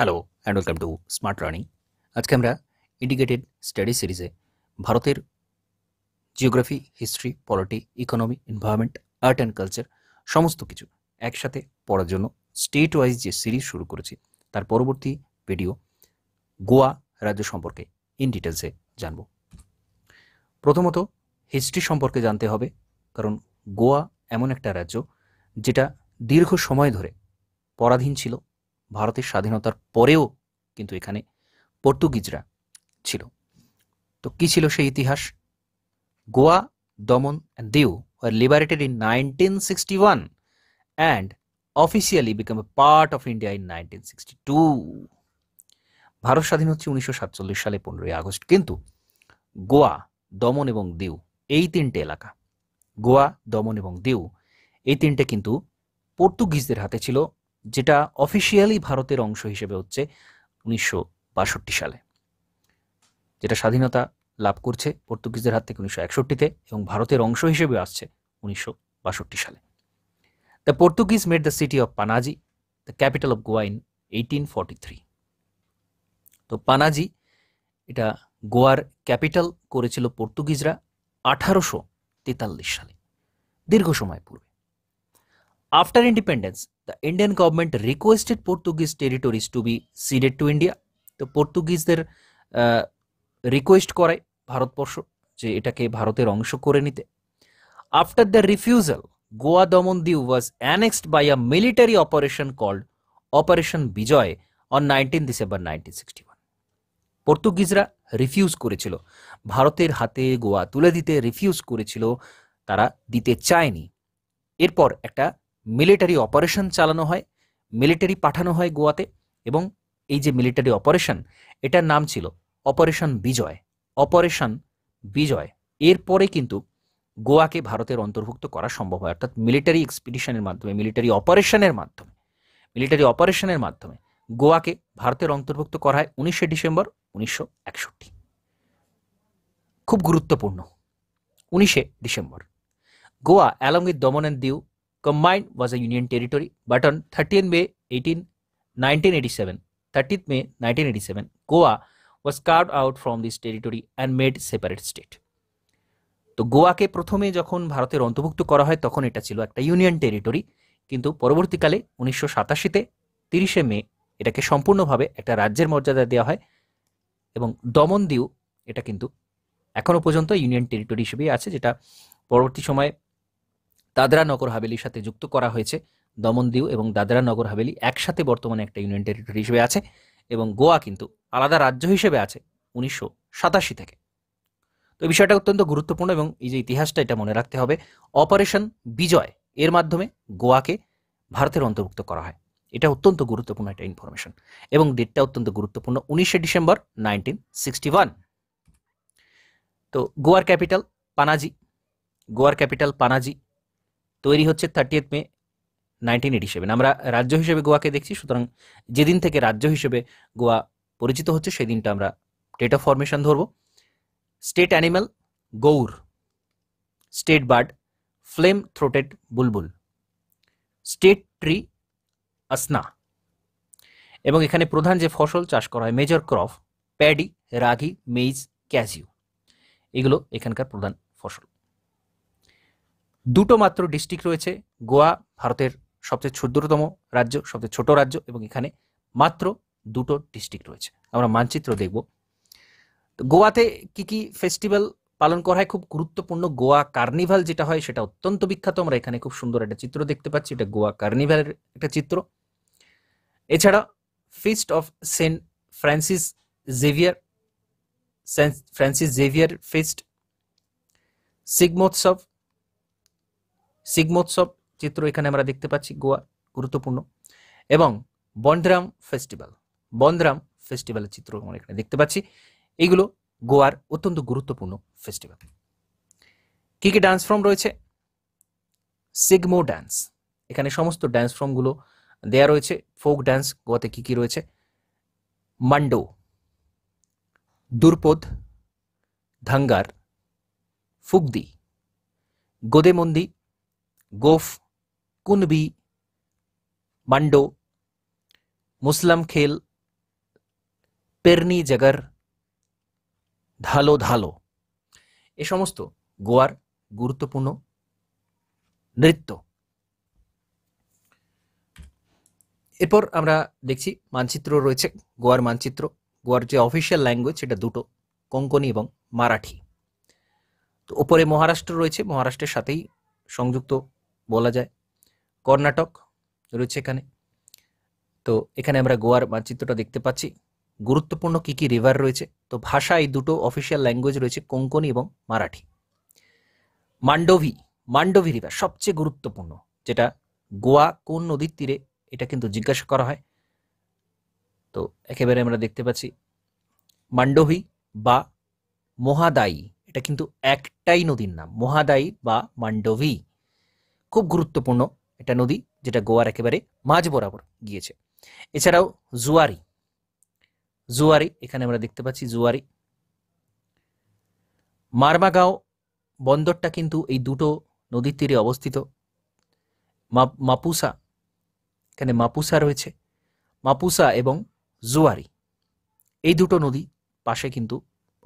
Hello and welcome to smart learning আজকে আমরা integrated study সিরিজে ভারতের geography history polity economy environment art and culture সমস্ত কিছু একসাথে পড়ার জন্য স্টেট ওয়াইজ যে সিরিজ শুরু করেছি তার পরবর্তী ভিডিও গোয়া রাজ্য সম্পর্কে ইন ডিটেলসে জানব প্রথমত হিস্ট্রি সম্পর্কে জানতে হবে কারণ গোয়া এমন একটা রাজ্য যেটা দীর্ঘ সময় ধরে পরাধীন ছিল ভারতের স্বাধীনতার পরেও কিন্তু এখানে পর্তুগিজরা ছিল তো কি ছিল সেই ইতিহাস Goa Daman and Diu were liberated in nineteen sixty one and officially become a part of India in nineteen sixty two Bharat স্বাধীন হচ্ছে উনিশশো সাতচল্লিশ সালে পনেরোই আগস্ট কিন্তু গোয়া দমন এবং দিউ এই তিনটে এলাকা গোয়া দমন এবং দিউ এই তিনটে কিন্তু পর্তুগিজদের হাতে ছিল যেটা অফিসিয়ালি ভারতের অংশ হিসেবে হচ্ছে উনিশশো সালে যেটা স্বাধীনতা লাভ করছে পর্তুগিজদের হাত থেকে উনিশশো একষট্টিতে এবং ভারতের অংশ হিসেবে আসছে উনিশশো সালে the Portuguese made the city of Panaji the capital of Goa in eighteen তো পানাজি এটা গোয়ার ক্যাপিটাল করেছিল পর্তুগিজরা আঠারোশো তেতাল্লিশ সালে দীর্ঘ সময় পূর্বে After independence, the Indian government requested Portuguese territories to be ceded to India. তো পর্তুগিজদের রিকোয়েস্ট করায় ভারতবর্ষ যে এটাকে ভারতের অংশ করে নিতে after the refusal Goa Daman Diu was annexed by a military operation called operation Vijay on nineteen December nineteen sixty one পর্তুগিজরা refuse করেছিল ভারতের হাতে গোয়া তুলে দিতে রিফিউজ করেছিল তারা দিতে চায়নি এরপর একটা মিলিটারি অপারেশন চালানো হয় মিলিটারি পাঠানো হয় গোয়াতে এবং এই যে মিলিটারি অপারেশন এটার নাম ছিল অপারেশন বিজয় অপারেশন বিজয় এরপরে কিন্তু গোয়াকে ভারতের অন্তর্ভুক্ত করা সম্ভব হয় অর্থাৎ মিলিটারি এক্সপিডিশনের মাধ্যমে মিলিটারি অপারেশনের মাধ্যমে মিলিটারি অপারেশনের মাধ্যমে গোয়াকে ভারতের অন্তর্ভুক্ত করা হয় উনিশে ডিসেম্বর উনিশশো খুব গুরুত্বপূর্ণ উনিশে December Goa along with Daman and Diu combined was a Union territory. But on 30th May 18, 1987, 30th May 1987, Goa was carved out from this territory and made separate state. তো গোয়াকে প্রথমে যখন ভারতের অন্তর্ভুক্ত করা হয় তখন এটা ছিল একটা ইউনিয়ন টেরিটরি কিন্তু পরবর্তীকালে উনিশশো সাতাশিতে তিরিশে মে এটাকে সম্পূর্ণভাবে একটা রাজ্যের মর্যাদা দেওয়া হয় এবং দমন দিয়েও এটা কিন্তু এখনও পর্যন্ত ইউনিয়ন টেরিটরি হিসেবেই আছে যেটা পরবর্তী সময়ে দাদরা নগর হাভেলির সাথে যুক্ত করা হয়েছে দিউ এবং দাদরা নগর হাভেলি একসাথে বর্তমানে একটা ইউনিয়ন টেরিটরি হিসেবে আছে এবং গোয়া কিন্তু আলাদা রাজ্য হিসেবে আছে উনিশশো সাতাশি থেকে তো বিষয়টা অত্যন্ত গুরুত্বপূর্ণ এবং এই যে ইতিহাসটা এটা মনে রাখতে হবে অপারেশন বিজয় এর মাধ্যমে গোয়াকে ভারতের অন্তর্ভুক্ত করা হয় এটা অত্যন্ত গুরুত্বপূর্ণ একটা ইনফরমেশন এবং ডেটটা অত্যন্ত গুরুত্বপূর্ণ উনিশে ডিসেম্বর নাইনটিন সিক্সটি ওয়ান তো গোয়ার ক্যাপিটাল পানাজি গোয়ার ক্যাপিটাল পানাজি তৈরি হচ্ছে thirtieth May nineteen eighty seven আমরা রাজ্য হিসেবে গোয়াকে দেখছি সুতরাং যেদিন থেকে রাজ্য হিসেবে গোয়া পরিচিত হচ্ছে সেই দিনটা আমরা ডেট অফ ফরমেশন ধরব state animal gaur state bird flame throated bulbul state tree asna এবং এখানে প্রধান যে ফসল চাষ করা হয় major crop paddy ragi maize cashew এগুলো এখানকার প্রধান ফসল দুটো মাত্র ডিস্ট্রিক্ট রয়েছে গোয়া ভারতের সবচেয়ে ক্ষুদ্রতম রাজ্য সবচেয়ে ছোট রাজ্য এবং এখানে মাত্র দুটো ডিস্ট্রিক্ট রয়েছে আমরা মানচিত্র দেখব গোয়াতে কি কি ফেস্টিভ্যাল পালন করা হয় খুব গুরুত্বপূর্ণ গোয়া কার্নিভাল যেটা হয় সেটা অত্যন্ত বিখ্যাত আমরা এখানে খুব সুন্দর একটা চিত্র দেখতে পাচ্ছি এটা গোয়া কার্নিভালের একটা চিত্র এছাড়া feast of saint Francis Xavier Francis Xavier feast সিগমোৎসব সিগমোৎসব চিত্র এখানে আমরা দেখতে পাচ্ছি গোয়া গুরুত্বপূর্ণ এবং বন্দ্রাম ফেস্টিভ্যাল বন্দ্রাম ফেস্টিভ্যালের চিত্র আমরা এখানে দেখতে পাচ্ছি এইগুলো গোয়ার অত্যন্ত গুরুত্বপূর্ণ ফেস্টিভ্যাল কি কি ডান্স ফর্ম রয়েছে সিগমো ডান্স এখানে সমস্ত ডান্স ফর্মগুলো দেয়া রয়েছে ফোক ডান্স গোয়াতে কি কি রয়েছে মান্ডো দুরপোধ ধাঙ্গার ফুগদি গোদেমন্দি গোফ কুনবি মান্ডো মুসলাম খেল পেরনি জাগার ঢালো ঢালো এ সমস্ত গোয়ার গুরুত্বপূর্ণ নৃত্য এরপর আমরা দেখছি মানচিত্র রয়েছে গোয়ার মানচিত্র গোয়ার যে অফিসিয়াল ল্যাঙ্গুয়েজ সেটা দুটো কোঙ্কনি এবং মারাঠি তো ওপরে মহারাষ্ট্র রয়েছে মহারাষ্ট্রের সাথেই সংযুক্ত বলা যায় কর্ণাটক রয়েছে এখানে তো এখানে আমরা গোয়ার মানচিত্রটা দেখতে পাচ্ছি গুরুত্বপূর্ণ কী কী রিভার রয়েছে তো ভাষা এই দুটো অফিসিয়াল ল্যাঙ্গুয়েজ রয়েছে কোঙ্কনি এবং মারাঠি মান্ডভি মান্ডভি রিভার সবচেয়ে গুরুত্বপূর্ণ যেটা গোয়া কোন নদীর তীরে এটা কিন্তু জিজ্ঞাসা করা হয় তো একেবারে আমরা দেখতে পাচ্ছি মান্ডভি বা মহাদায়ী এটা কিন্তু একটাই নদীর নাম মহাদায়ী বা মান্ডভী খুব গুরুত্বপূর্ণ একটা নদী যেটা গোয়ার একেবারে মাঝ বরাবর গিয়েছে এছাড়াও জুয়ারি জুয়ারি এখানে আমরা দেখতে পাচ্ছি জুয়ারি মারমাগাঁও বন্দরটা কিন্তু এই দুটো নদীর তীরে অবস্থিত মাপুসা এখানে মাপুসা রয়েছে মাপুসা এবং জুয়ারি এই দুটো নদী পাশে কিন্তু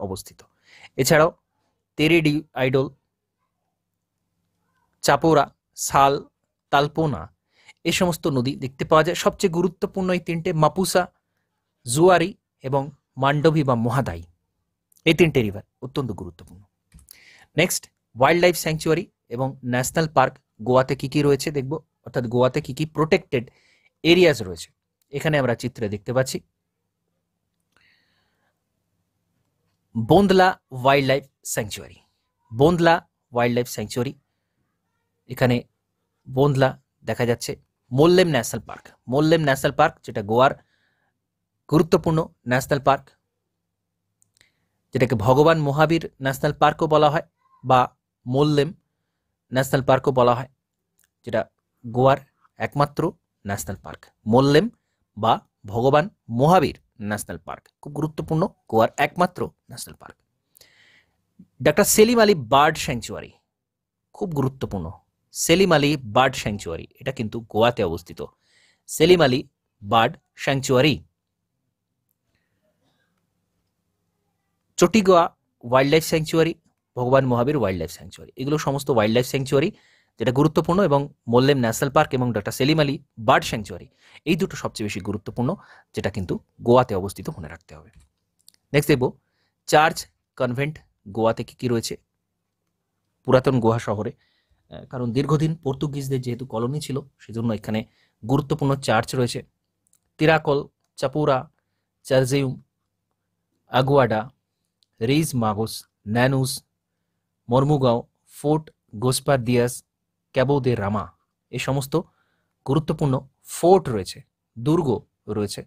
অবস্থিত এছাড়াও তেরেডি আইডল চাপোরা সাল তালপোনা এ সমস্ত নদী দেখতে পাওয়া যায় সবচেয়ে গুরুত্বপূর্ণ এই তিনটে মাপুসা জুয়ারি এবং মান্ডবি বা মহাদাই এই তিনটে রিভার অত্যন্ত গুরুত্বপূর্ণ নেক্সট ওয়াইল্ড লাইফ স্যাংচুয়ারি এবং ন্যাশনাল পার্ক গোয়াতে কী কী রয়েছে দেখব অর্থাৎ গোয়াতে কী কী প্রোটেক্টেড এরিয়াস রয়েছে এখানে আমরা চিত্রে দেখতে পাচ্ছি Bondla wildlife sanctuary Bondla wildlife sanctuary এখানে বন্ধলা দেখা যাচ্ছে Mollem national park Mollem national park যেটা গোয়ার গুরুত্বপূর্ণ ন্যাশনাল পার্ক যেটাকে ভগবান মহাবীর ন্যাশনাল পার্কও বলা হয় বা মোল্লেম ন্যাশনাল পার্কও বলা হয় যেটা গোয়ার একমাত্র ন্যাশনাল পার্ক মোল্লেম বা ভগবান মহাবীর ন্যাশনাল পার্ক খুব গুরুত্বপূর্ণ গোয়ার একমাত্র national park doctor Salim Ali bird sanctuary খুব গুরুত্বপূর্ণ সেলিম আলী বার্ড স্যাংচুয়ারি এটা কিন্তু গোয়াতে অবস্থিত Salim Ali bird sanctuary Cotigao wildlife sanctuary Bhagwan Mahavir wild wildlife sanctuary এগুলো সমস্ত ওয়াইল্ড লাইফ স্যাংচুয়ারি যেটা গুরুত্বপূর্ণ এবং মোল্লেম ন্যাশনাল পার্ক এবং doctor Salim Ali bird sanctuary এই দুটো সবচেয়ে বেশি গুরুত্বপূর্ণ যেটা কিন্তু গোয়াতে অবস্থিত মনে রাখতে হবে নেক্সট দেখব চার্চ কনভেন্ট গোয়াতে কী কী রয়েছে পুরাতন গোয়া শহরে কারণ দীর্ঘদিন পর্তুগিজদের যেহেতু কলোনি ছিল সেজন্য এখানে গুরুত্বপূর্ণ চার্চ রয়েছে তিরাকল চাপুরা চার্জেউম আগুয়াডা রিজ মাগোস ন্যানুস মর্মুগাঁও ফোর্ট গোসপার দিয়াস ক্যাবো দে রামা এ সমস্ত গুরুত্বপূর্ণ ফোর্ট রয়েছে দুর্গ রয়েছে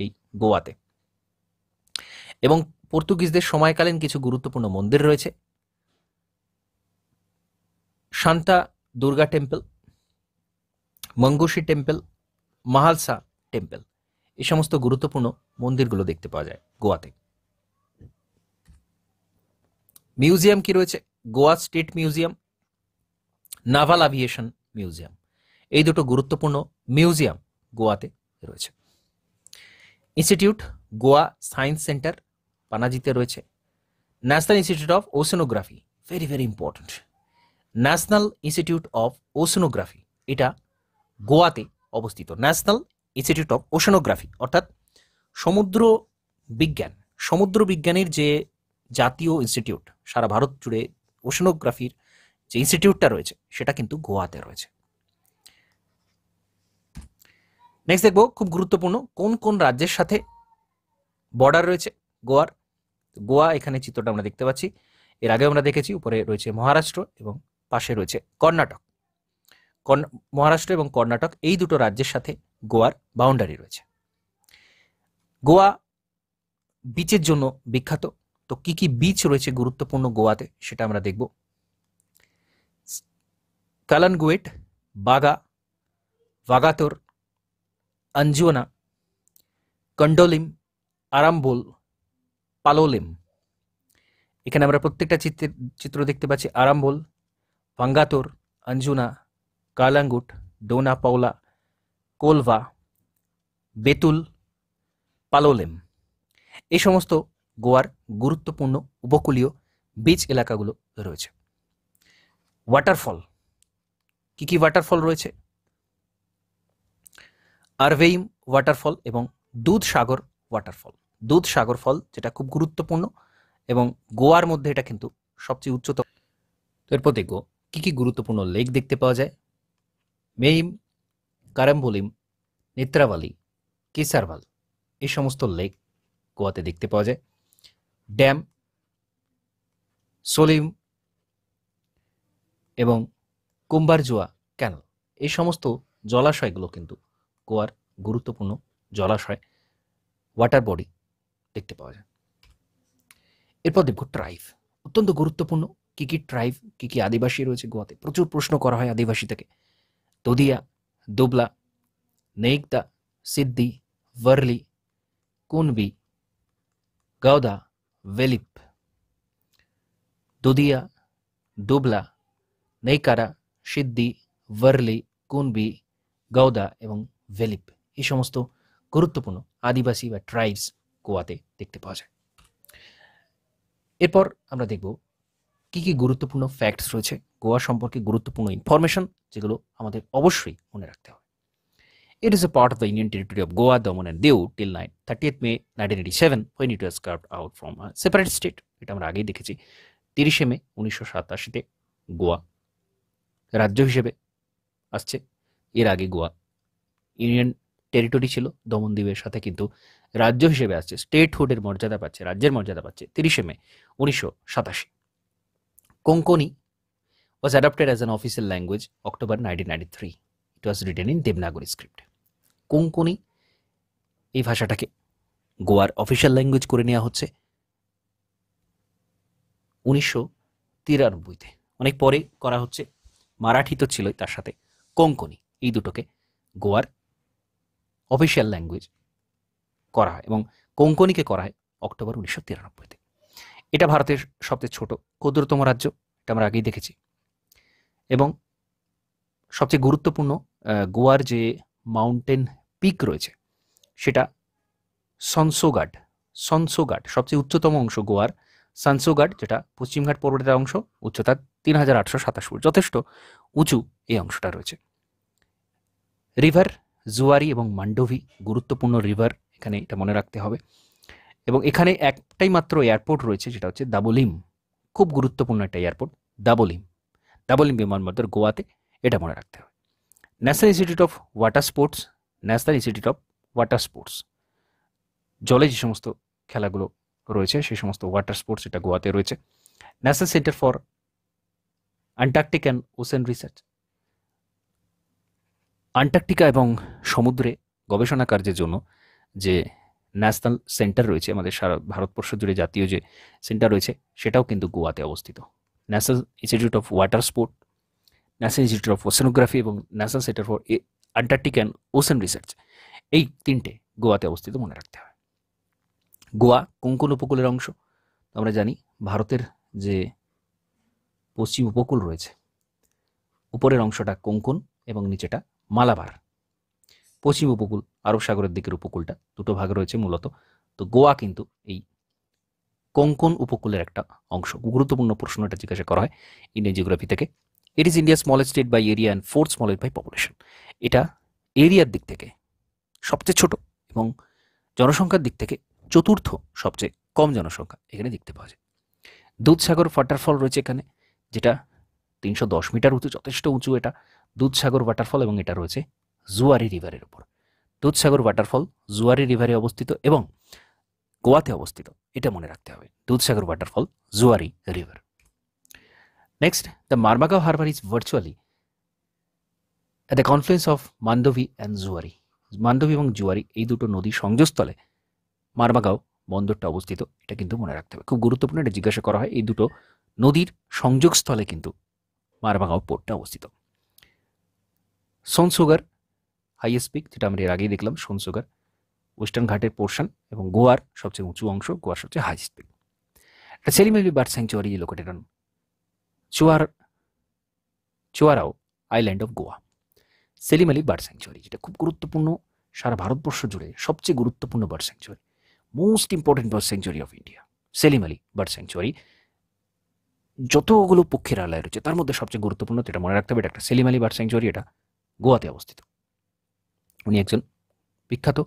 এই গোয়াতে এবং পর্তুগিজদের সময়কালীন কিছু গুরুত্বপূর্ণ মন্দির রয়েছে Shanta Durga temple Mangueshi temple Mahalsa temple এই সমস্ত গুরুত্বপূর্ণ মন্দিরগুলো দেখতে পাওয়া যায় গোয়াতে মিউজিয়াম কি রয়েছে Goa state museum naval aviation museum এই দুটো গুরুত্বপূর্ণ মিউজিয়াম গোয়াতে রয়েছে ইনস্টিটিউট গোয়া সায়েন্স সেন্টার পানাজিতে রয়েছে national institute of oceanography very very important national institute of oceanography এটা গোয়াতে অবস্থিত ন্যাশনাল ইনস্টিটিউট অফ ওশনোগ্রাফি অর্থাৎ সমুদ্র বিজ্ঞান সমুদ্র বিজ্ঞানের যে জাতীয় ইনস্টিটিউট সারা ভারত জুড়ে ওশনোগ্রাফির যে ইনস্টিটিউটটা রয়েছে সেটা কিন্তু গোয়াতে রয়েছে নেক্সট দেখব খুব গুরুত্বপূর্ণ কোন কোন রাজ্যের সাথে বর্ডার রয়েছে গোয়ার গোয়া এখানে চিত্রটা আমরা দেখতে পাচ্ছি এর আগে আমরা দেখেছি উপরে রয়েছে মহারাষ্ট্র এবং পাশে রয়েছে কর্ণাটক মহারাষ্ট্র এবং কর্ণাটক এই দুটো রাজ্যের সাথে গোয়ার বাউন্ডারি রয়েছে গোয়া বিচের জন্য বিখ্যাত তো কি কি বিচ রয়েছে গুরুত্বপূর্ণ গোয়াতে সেটা আমরা দেখব কালানগুয়েট বাগা বাগাতোর আঞ্জুয়ানা কন্ডোলিম আরাম্বোল পালোলিম এখানে আমরা প্রত্যেকটা চিত্রে চিত্র দেখতে পাচ্ছি আরাম্বোল ভাঙ্গাতোর অঞ্জুনা কালাঙ্গুট ডোনা পাওলা কোলভা বেতুল পালোলেম এই সমস্ত গোয়ার গুরুত্বপূর্ণ উপকূলীয় বিচ এলাকাগুলো রয়েছে ওয়াটারফল কি কি ওয়াটারফল রয়েছে আরভেইম ওয়াটারফল এবং দুধ সাগর ওয়াটারফল দুধ সাগর ফল যেটা খুব গুরুত্বপূর্ণ এবং গোয়ার মধ্যে এটা কিন্তু সবচেয়ে উচ্চতম এরপর দেখব কি কি গুরুত্বপূর্ণ লেক দেখতে পাওয়া যায় মেইম কারাম্বুলিম নেত্রাবালি কেসারভাল এই সমস্ত লেক গোয়াতে দেখতে পাওয়া যায় ড্যাম সলিম এবং কুম্বারজুয়া ক্যানাল এই সমস্ত জলাশয়গুলো কিন্তু গোয়ার গুরুত্বপূর্ণ জলাশয় ওয়াটার বডি দেখতে পাওয়া যায় এরপর দেখব ট্রাইভ অত্যন্ত গুরুত্বপূর্ণ কী কী ট্রাইব কী কী আদিবাসী রয়েছে গোয়াতে প্রচুর প্রশ্ন করা হয় আদিবাসী থেকে দদিয়া দোবলা নেইকদা সিদ্ধি ভার্লি কুনবি গাওদা ভেলিপ দুদিয়া দুবলা নেইকারা সিদ্ধি ভার্লি কুনবি গাওদা এবং ভেলিপ এই সমস্ত গুরুত্বপূর্ণ আদিবাসী বা ট্রাইবস গোয়াতে দেখতে পাওয়া যায় এরপর আমরা দেখব কি কি গুরুত্বপূর্ণ ফ্যাক্টস রয়েছে গোয়া সম্পর্কে গুরুত্বপূর্ণ ইনফরমেশন যেগুলো আমাদের অবশ্যই মনে রাখতে হবে It is a part of the Indian territory of Goa, Daman and Diu till 9, 30th May 1987 when it was carved out from a separate state. এটা আমরা আগেই দেখেছি তিরিশে মে উনিশশো সাতাশিতে গোয়া রাজ্য হিসেবে আসছে এর আগে গোয়া ইউনিয়ন টেরিটরি ছিল দমন দ্বীপের সাথে কিন্তু রাজ্য হিসেবে আসছে স্টেটহুডের মর্যাদা পাচ্ছে রাজ্যের মর্যাদা পাচ্ছে তিরিশে মে উনিশশো সাতাশি Konkoni was adopted as an official language October 1993. It was written in Devanagari script. Konkani এই ভাষাটাকে গোয়ার অফিসিয়াল ল্যাঙ্গুয়েজ করে নেওয়া হচ্ছে উনিশশো তিরানব্বইতে অনেক পরে করা হচ্ছে মারাঠি তো ছিলই তার সাথে কোঙ্কনি এই দুটোকে গোয়ার অফিসিয়াল ল্যাঙ্গুয়েজ করা হয় এবং কোঙ্কনিকে করা হয় অক্টোবর উনিশশো তিরানব্বইতে এটা ভারতের সবচেয়ে ছোট ক্ষুদ্রতম রাজ্য এটা আমরা আগেই দেখেছি এবং সবচেয়ে গুরুত্বপূর্ণ গোয়ার যে মাউন্টেন পিক রয়েছে সেটা সনসোগাড সনসোগাড সবচেয়ে উচ্চতম অংশ গোয়ার সানসোগাট যেটা পশ্চিমঘাট পর্বতের অংশ উচ্চতা তিন হাজার আটশো সাতাশ ফুট যথেষ্ট উঁচু এই অংশটা রয়েছে রিভার জুয়ারি এবং মান্ডোভি গুরুত্বপূর্ণ রিভার এখানে এটা মনে রাখতে হবে এবং এখানে একটাই মাত্র এয়ারপোর্ট রয়েছে যেটা হচ্ছে দাবোলিম খুব গুরুত্বপূর্ণ একটা এয়ারপোর্ট দাবোলিম দাবোলিম বিমানবন্দর গোয়াতে এটা মনে রাখতে হবে national institute of water sports national institute of water sports জলে যে সমস্ত খেলাগুলো রয়েছে সেই সমস্ত ওয়াটার স্পোর্টস এটা গোয়াতে রয়েছে national centre for Antarctic and ocean research Antarctica এবং সমুদ্রে গবেষণা কার্যের জন্য যে ন্যাশনাল সেন্টার রয়েছে আমাদের সারা ভারতবর্ষ জুড়ে জাতীয় যে সেন্টার রয়েছে সেটাও কিন্তু গোয়াতে অবস্থিত national institute of water sport national institute of oceanography এবং national centre for Antarctic and ocean research এই তিনটে গোয়াতে অবস্থিত মনে রাখতে হয় গোয়া কোঙ্কন উপকূলের অংশ আমরা জানি ভারতের যে পশ্চিম উপকূল রয়েছে উপরের অংশটা কোঙ্কন এবং নিচেটা মালাবার পশ্চিম উপকূল আরব সাগরের দিকের উপকূলটা দুটো ভাগ রয়েছে মূলত তো গোয়া কিন্তু এই কোঙ্কন উপকূলের একটা অংশ গুরুত্বপূর্ণ প্রশ্ন এটা জিজ্ঞাসা করা হয় ইন্ডিয়ান জিওগ্রাফি থেকে it is India smallest state by area and fourth smallest by population এটা এরিয়ার দিক থেকে সবচেয়ে ছোট এবং জনসংখ্যার দিক থেকে চতুর্থ সবচেয়ে কম জনসংখ্যা এখানে দেখতে পাওয়া যায় দুধসাগর ওয়াটারফল রয়েছে এখানে যেটা তিনশো দশ মিটার উঁচু যথেষ্ট উঁচু এটা দুধসাগর ওয়াটারফল এবং এটা রয়েছে জুয়ারি রিভারের উপর দুধসাগর ওয়াটারফল জুয়ারি রিভারে অবস্থিত এবং গোয়াতে অবস্থিত এটা মনে রাখতে হবে Dudhsagar waterfall Zuari river next the Marmagao harbour is virtually at the confluence of Mandovi and Zuari Mandovi এবং জুয়ারি এই দুটো নদীর সংযোগস্থলে মারমাগাও বন্দরটা অবস্থিত এটা কিন্তু মনে রাখতে হবে খুব গুরুত্বপূর্ণ এটা জিজ্ঞাসা করা হয় এই দুটো নদীর সংযোগস্থলে কিন্তু মারমাগাঁও পোর্টটা অবস্থিত সোনসুগার হাইয়েস্ট পিক যেটা আমরা এর আগেই দেখলাম সোনসুগার ওয়েস্টার্ন ঘাটের পোর্শন এবং গোয়ার সবচেয়ে উঁচু অংশ গোয়ার সবচেয়ে হাইয়েস্ট পিক একটা সেলিমেলি bird sanctuary is located চুয়ার চুয়ারাও island of Goa Goa. সেলিমালি bird sanctuary যেটা খুব গুরুত্বপূর্ণ সারা ভারতবর্ষ জুড়ে সবচেয়ে গুরুত্বপূর্ণ bird sanctuary most important bird sanctuary of India সেলিমালি bird sanctuary যতগুলো পক্ষের আলায় রয়েছে তার মধ্যে সবচেয়ে গুরুত্বপূর্ণ যেটা মনে রাখতে হবে এটা একটা সেলিমালি বার্ড স্যাংচুয়ারি এটা গোয়াতে অবস্থিত উনি একজন বিখ্যাত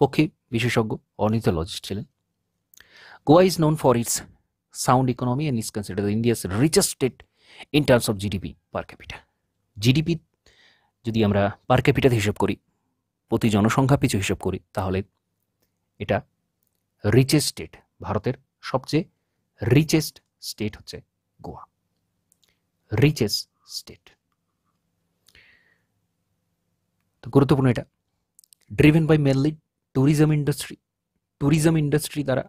পক্ষী বিশেষজ্ঞ অর্নিথোলজিস্ট ছিলেন Goa is known for its sound economy and is consider India's richest state in terms of GDP per capita GDP যদি আমরা পার ক্যাপিটাতে হিসাব করি প্রতি জনসংখ্যা পিছু হিসাব করি তাহলে এটা রিচেস্ট স্টেট ভারতের সবচেয়ে রিচেস্ট স্টেট হচ্ছে গোয়া রিচেস্ট স্টেট তো গুরুত্বপূর্ণ এটা driven by mainly tourism industry tourism industry দ্বারা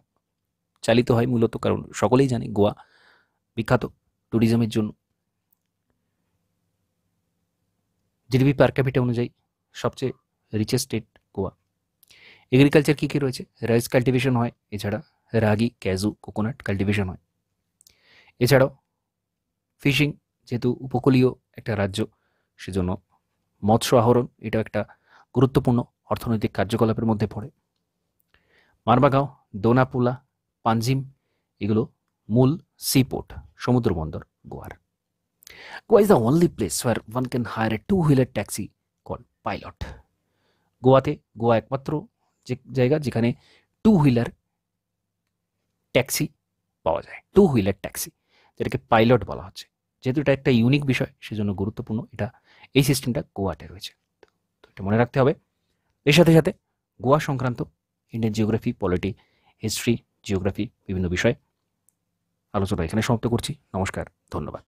চালিত হয় মূলত কারণ সকলেই জানে গোয়া বিখ্যাত ট্যুরিজমের জন্য জিডিপি পার ক্যাপিটা অনুযায়ী সবচেয়ে রিচেস্ট স্টেট গোয়া এগ্রিকালচার কী কী রয়েছে রাইস কাল্টিভেশন হয় এছাড়া রাগি ক্যাজু কোকোনাট কাল্টিভেশন হয় এছাড়াও ফিশিং যেহেতু উপকূলীয় একটা রাজ্য সেজন্য মৎস্য আহরণ এটা একটা গুরুত্বপূর্ণ অর্থনৈতিক কার্যকলাপের মধ্যে পড়ে মারবাগাঁও দোনাপুলা পাঞ্জিম এগুলো মূল সি পোর্ট সমুদ্র বন্দর গোয়ার Goa is the only place where one can hire a two wheeler taxi call pilot গোয়াতে গোয়া একমাত্র যে জায়গা যেখানে টু হুইলার ট্যাক্সি পাওয়া যায় টু হুইলার ট্যাক্সি যেটাকে পাইলট বলা হচ্ছে যেহেতু এটা একটা ইউনিক বিষয় সেজন্য গুরুত্বপূর্ণ এটা এই সিস্টেমটা গোয়াতে রয়েছে তো এটা মনে রাখতে হবে এর সাথে সাথে গোয়া সংক্রান্ত Indian geography polity history geography বিভিন্ন বিষয় আলোচনা এখানে সমাপ্ত করছি নমস্কার ধন্যবাদ